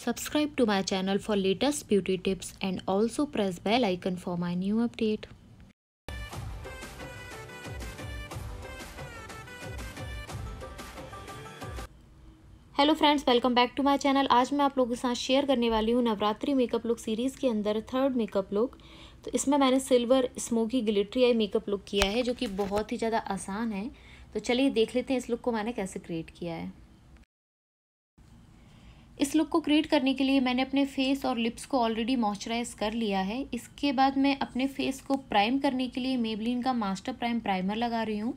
Subscribe to my channel for latest beauty tips and also press bell icon for my new update. Hello friends welcome back to my channel आज मैं आप लोगों के साथ share करने वाली हूँ नवरात्रि मेकअप लुक सीरीज़ के अंदर थर्ड मेकअप लुक तो इसमें मैंने silver smoky glittery eye makeup look किया है जो कि बहुत ही ज़्यादा आसान है तो चलिए देख लेते हैं इस लुक को मैंने कैसे क्रिएट किया है इस लुक को क्रिएट करने के लिए मैंने अपने फेस और लिप्स को ऑलरेडी मॉइस्चराइज कर लिया है इसके बाद मैं अपने फेस को प्राइम करने के लिए मेबलिन का मास्टर प्राइम प्राइमर लगा रही हूँ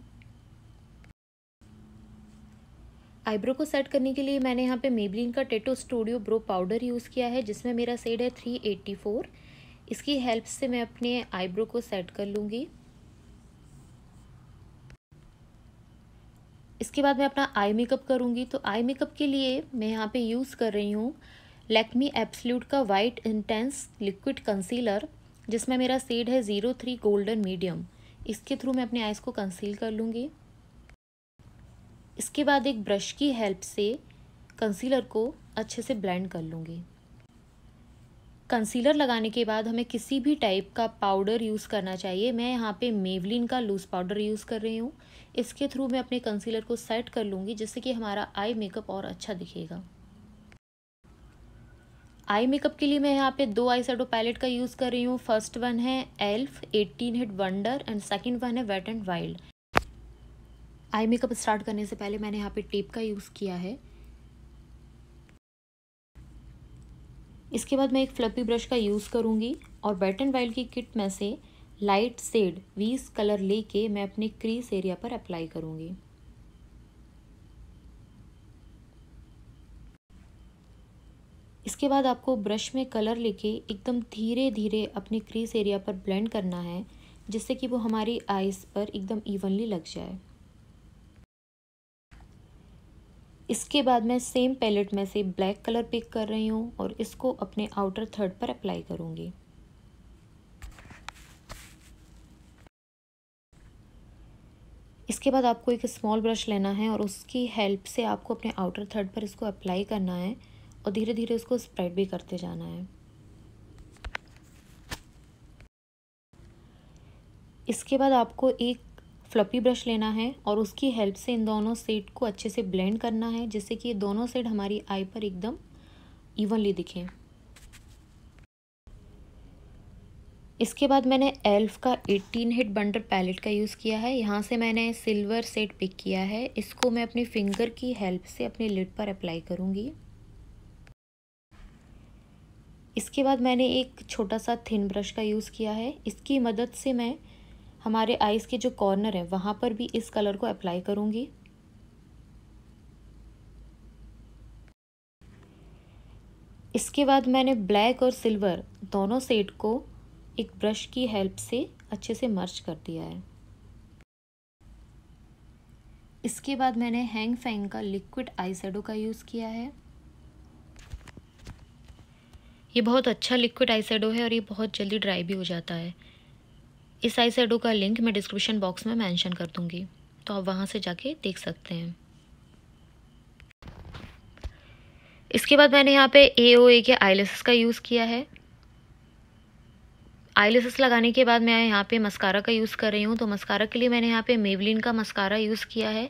आईब्रो को सेट करने के लिए मैंने यहाँ पे मेबलिन का tattoo studio brow powder use किया है जिसमें मेरा सेड है फोर इसकी हेल्प से मैं अपने आईब्रो को सेट कर लूँगी इसके बाद मैं अपना आई मेकअप करूँगी तो आई मेकअप के लिए मैं यहाँ पे यूज़ कर रही हूँ लैक्मी एप्सल्यूट का वाइट इंटेंस लिक्विड कंसीलर जिसमें मेरा सेड है ज़ीरो थ्री गोल्डन मीडियम इसके थ्रू मैं अपने आइज़ को कंसील कर लूँगी इसके बाद एक ब्रश की हेल्प से कंसीलर को अच्छे से ब्लेंड कर लूँगी कंसीलर लगाने के बाद हमें किसी भी टाइप का पाउडर यूज़ करना चाहिए मैं यहाँ पे मेवलिन का लूज़ पाउडर यूज़ कर रही हूँ इसके थ्रू मैं अपने कंसीलर को सेट कर लूँगी जिससे कि हमारा आई मेकअप और अच्छा दिखेगा आई मेकअप के लिए मैं यहाँ पे दो आई सेडो पैलेट का यूज़ कर रही हूँ फर्स्ट वन है elf eighteen hit wonder and second one है wet and wild eye makeup start करने से पहले मैंने यहाँ पे टेप का यूज़ किया है इसके बाद मैं एक फ्लपी ब्रश का यूज़ करूँगी और बैट एंड वाइल्ड की किट में से लाइट सेड वीस कलर लेके मैं अपने क्रीस एरिया पर अप्लाई करूँगी इसके बाद आपको ब्रश में कलर लेके एकदम धीरे धीरे अपने क्रीस एरिया पर ब्लेंड करना है जिससे कि वो हमारी आइज़ पर एकदम इवनली लग जाए इसके बाद मैं सेम पैलेट में से ब्लैक कलर पिक कर रही हूँ और इसको अपने आउटर थर्ड पर अप्लाई करूँगी इसके बाद आपको एक स्मॉल ब्रश लेना है और उसकी हेल्प से आपको अपने आउटर थर्ड पर इसको अप्लाई करना है और धीरे धीरे इसको स्प्रेड भी करते जाना है इसके बाद आपको एक फ्लपी ब्रश लेना है और उसकी हेल्प से इन दोनों सेट को अच्छे से ब्लेंड करना है जिससे कि ये दोनों सेट हमारी आई पर एकदम इवनली दिखें इसके बाद मैंने एल्फ का 18 हिट बंडर पैलेट का यूज़ किया है यहाँ से मैंने सिल्वर सेट पिक किया है इसको मैं अपनी फिंगर की हेल्प से अपने लिड पर अप्लाई करूँगी इसके बाद मैंने एक छोटा सा थिन ब्रश का यूज़ किया है इसकी मदद से मैं हमारे आइज़ के जो कॉर्नर है वहाँ पर भी इस कलर को अप्लाई करूँगी इसके बाद मैंने ब्लैक और सिल्वर दोनों सेट को एक ब्रश की हेल्प से अच्छे से मर्च कर दिया है इसके बाद मैंने हैंग फैंग का लिक्विड आई का यूज़ किया है ये बहुत अच्छा लिक्विड आई है और ये बहुत जल्दी ड्राई भी हो जाता है इस आई का लिंक मैं डिस्क्रिप्शन बॉक्स में मेंशन कर दूंगी तो आप वहाँ से जाके देख सकते हैं इसके बाद मैंने यहाँ पे ए ओ ए के आईलेसेस का यूज़ किया है आईलेसेस लगाने के बाद मैं यहाँ पे मस्कारा का यूज़ कर रही हूँ तो मस्कारा के लिए मैंने यहाँ पे मेवलिन का मस्कारा यूज़ किया है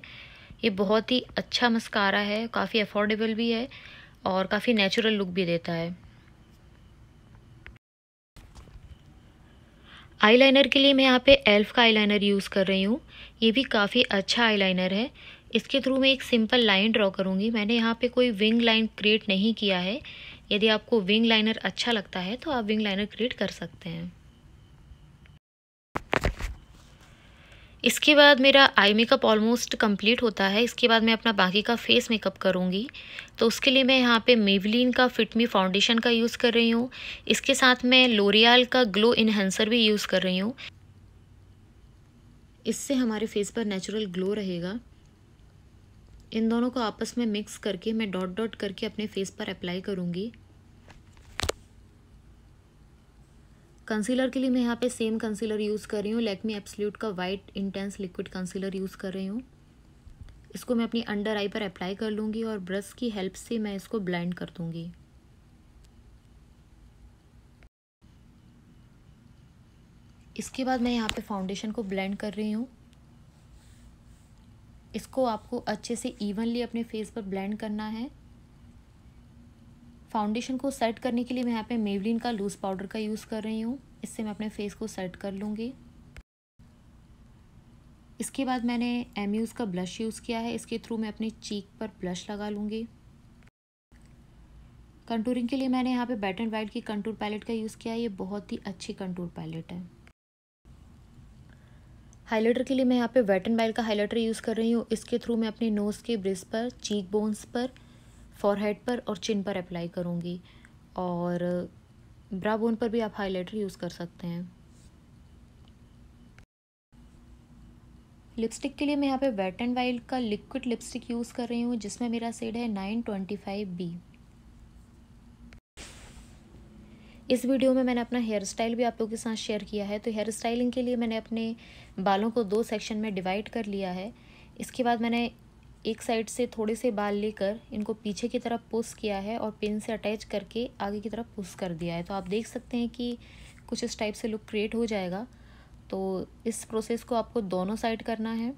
ये बहुत ही अच्छा मस्कारा है काफ़ी अफोर्डेबल भी है और काफ़ी नेचुरल लुक भी देता है आईलाइनर के लिए मैं यहाँ पे एल्फ़ का आईलाइनर यूज़ कर रही हूँ ये भी काफ़ी अच्छा आईलाइनर है इसके थ्रू मैं एक सिंपल लाइन ड्रॉ करूँगी मैंने यहाँ पे कोई विंग लाइन क्रिएट नहीं किया है यदि आपको विंग लाइनर अच्छा लगता है तो आप विंग लाइनर क्रिएट कर सकते हैं इसके बाद मेरा आई मेकअप ऑलमोस्ट कंप्लीट होता है इसके बाद मैं अपना बाकी का फेस मेकअप करूँगी तो उसके लिए मैं यहाँ पे मेवलिन का फिटमी फाउंडेशन का यूज़ कर रही हूँ इसके साथ मैं लोरियाल का ग्लो इन्हेंसर भी यूज़ कर रही हूँ इससे हमारे फेस पर नेचुरल ग्लो रहेगा इन दोनों को आपस में मिक्स करके मैं डॉट डॉट करके अपने फेस पर अप्लाई करूँगी कंसीलर के लिए मैं यहाँ पे सेम कंसीलर यूज़ कर रही हूँ लेकमी एप्सल्यूट का white intense liquid concealer use कर रही हूँ इसको मैं अपनी अंडर आई पर अप्लाई कर लूँगी और ब्रश की हेल्प से मैं इसको ब्लेंड कर दूँगी इसके बाद मैं यहाँ पे फाउंडेशन को ब्लेंड कर रही हूँ इसको आपको अच्छे से इवनली अपने फेस पर ब्लेंड करना है फाउंडेशन को सेट करने के लिए मैं यहाँ पे मेवलिन का लूज़ पाउडर का यूज़ कर रही हूँ इससे मैं अपने फेस को सेट कर लूँगी इसके बाद मैंने एम यूज़ का ब्लश यूज़ किया है इसके थ्रू मैं अपने चीक पर ब्लश लगा लूँगी कंटूरिंग के लिए मैंने यहाँ पे बैट एंड वाइट की कंटूर पैलेट का यूज़ किया है ये बहुत ही अच्छी कंटूर पैलेट है हाइलाइटर के लिए मैं यहाँ पे वेट एंड वाइट का हाइलाइटर यूज़ कर रही हूँ इसके थ्रू मैं अपने नोज़ के ब्रिस पर चीक बोन्स पर फॉरहेड पर और चिन पर अप्लाई करूँगी और ब्रा बोन पर भी आप हाइलाइटर यूज़ कर सकते हैं लिपस्टिक के लिए मैं यहाँ पे वेट एंड वाइल्ड का लिक्विड लिपस्टिक यूज़ कर रही हूँ जिसमें मेरा सेड है नाइन ट्वेंटी फाइव बी इस वीडियो में मैंने अपना हेयर स्टाइल भी आप लोगों के साथ शेयर किया है तो हेयर स्टाइलिंग के लिए मैंने अपने बालों को दो सेक्शन में डिवाइड कर लिया है इसके बाद मैंने एक साइड से थोड़े से बाल लेकर इनको पीछे की तरफ पुश किया है और पिन से अटैच करके आगे की तरफ पुश कर दिया है तो आप देख सकते हैं कि कुछ इस टाइप से लुक क्रिएट हो जाएगा तो इस प्रोसेस को आपको दोनों साइड करना है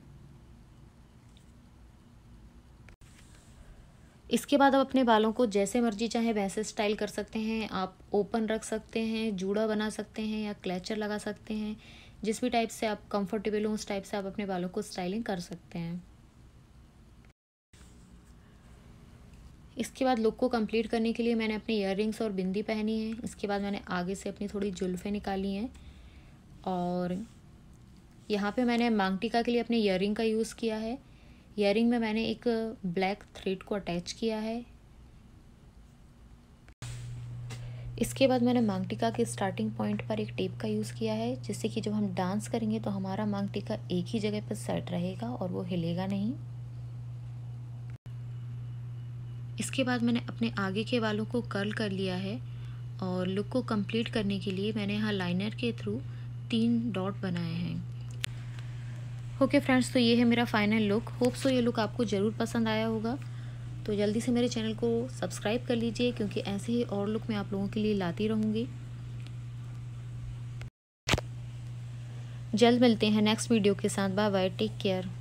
इसके बाद आप अपने बालों को जैसे मर्जी चाहे वैसे स्टाइल कर सकते हैं आप ओपन रख सकते हैं जूड़ा बना सकते हैं या क्लैचर लगा सकते हैं जिस भी टाइप से आप कंफर्टेबल हो उस टाइप से आप अपने बालों को स्टाइलिंग कर सकते हैं इसके बाद लुक को कंप्लीट करने के लिए मैंने अपने रिंग्स और बिंदी पहनी है इसके बाद मैंने आगे से अपनी थोड़ी जुल्फ़ें निकाली हैं और यहाँ पे मैंने मांगटिका के लिए अपने इयर का यूज़ किया है इयर में मैंने एक ब्लैक थ्रेड को अटैच किया है इसके बाद मैंने मांगटिका के स्टार्टिंग पॉइंट पर एक टेप का यूज़ किया है जिससे कि जब हम डांस करेंगे तो हमारा मांगटिका एक ही जगह पर सेट रहेगा और वो हिलेगा नहीं इसके बाद मैंने अपने आगे के बालों को कर्ल कर लिया है और लुक को कंप्लीट करने के लिए मैंने यहाँ लाइनर के थ्रू तीन डॉट बनाए हैं ओके okay फ्रेंड्स तो ये है मेरा फाइनल लुक होप सो ये लुक आपको ज़रूर पसंद आया होगा तो जल्दी से मेरे चैनल को सब्सक्राइब कर लीजिए क्योंकि ऐसे ही और लुक मैं आप लोगों के लिए लाती रहूँगी जल्द मिलते हैं नेक्स्ट वीडियो के साथ बाय बाय टेक केयर